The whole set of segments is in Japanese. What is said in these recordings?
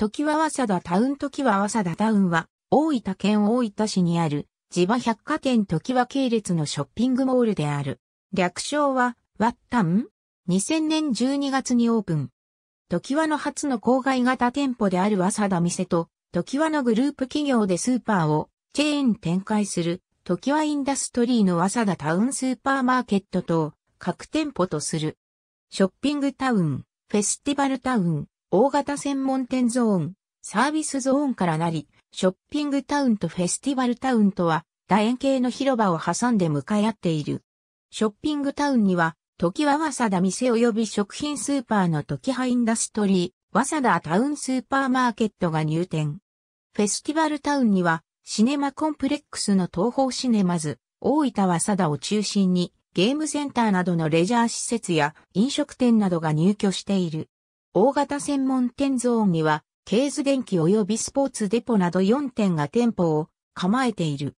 時はさ田タウン時はさ田タウンは、大分県大分市にある、地場百貨店時は系列のショッピングモールである。略称は、ワッタン ?2000 年12月にオープン。時はの初の郊外型店舗であるさ田店と、時はのグループ企業でスーパーをチェーン展開する、時はインダストリーのさ田タウンスーパーマーケットと、各店舗とする。ショッピングタウン、フェスティバルタウン、大型専門店ゾーン、サービスゾーンからなり、ショッピングタウンとフェスティバルタウンとは、楕円形の広場を挟んで向かい合っている。ショッピングタウンには、時はわさだ店及び食品スーパーの時はインダストリー、わさだタウンスーパーマーケットが入店。フェスティバルタウンには、シネマコンプレックスの東方シネマズ、大分わさだを中心に、ゲームセンターなどのレジャー施設や飲食店などが入居している。大型専門店ゾーンには、ケーズ電機及びスポーツデポなど4店が店舗を構えている。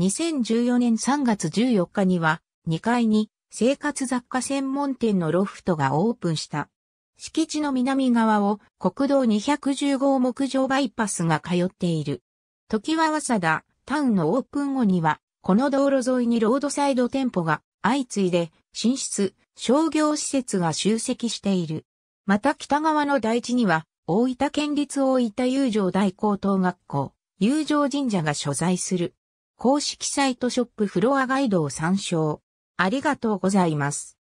2014年3月14日には、2階に生活雑貨専門店のロフトがオープンした。敷地の南側を国道2 1 5号木上バイパスが通っている。時は早稲田タウンのオープン後には、この道路沿いにロードサイド店舗が相次いで進出、商業施設が集積している。また北側の台地には、大分県立大分友情大高等学校、友情神社が所在する。公式サイトショップフロアガイドを参照。ありがとうございます。